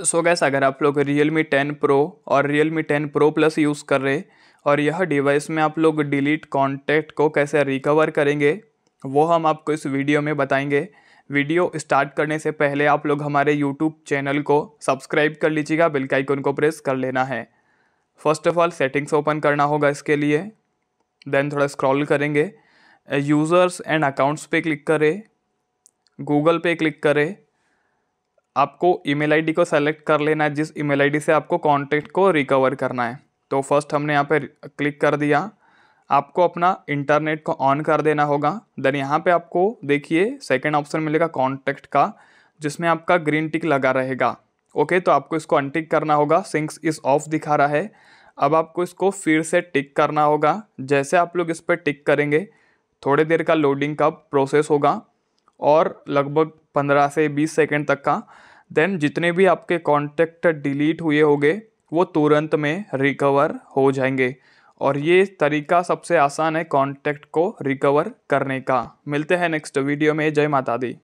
सो so gas अगर आप लोग रियल मी टेन प्रो और Realme ten Pro plus use कर रहे और यह डिवाइस में आप लोग डिलीट कॉन्टैक्ट को कैसे रिकवर करेंगे वो हम आपको इस वीडियो में बताएंगे वीडियो स्टार्ट करने से पहले आप लोग हमारे यूट्यूब चैनल को सब्सक्राइब कर लीजिएगा बिल का आइकन को प्रेस कर लेना है first of all settings open करना होगा इसके लिए देन थोड़ा स्क्रॉल करेंगे यूज़र्स एंड अकाउंट्स पे क्लिक करें गूगल पे क्लिक करें आपको ईमेल आईडी को सेलेक्ट कर लेना है जिस ईमेल आईडी से आपको कॉन्टेक्ट को रिकवर करना है तो फर्स्ट हमने यहाँ पर क्लिक कर दिया आपको अपना इंटरनेट को ऑन कर देना होगा देन यहाँ पे आपको देखिए सेकंड ऑप्शन मिलेगा कॉन्टैक्ट का जिसमें आपका ग्रीन टिक लगा रहेगा ओके तो आपको इसको अनटिक करना होगा सिंक्स इस ऑफ दिखा रहा है अब आपको इसको फिर से टिक करना होगा जैसे आप लोग इस पर टिक करेंगे थोड़ी देर का लोडिंग का प्रोसेस होगा और लगभग 15 से 20 सेकेंड तक का देन जितने भी आपके कॉन्टैक्ट डिलीट हुए होंगे वो तुरंत में रिकवर हो जाएंगे और ये तरीका सबसे आसान है कॉन्टैक्ट को रिकवर करने का मिलते हैं नेक्स्ट वीडियो में जय माता दी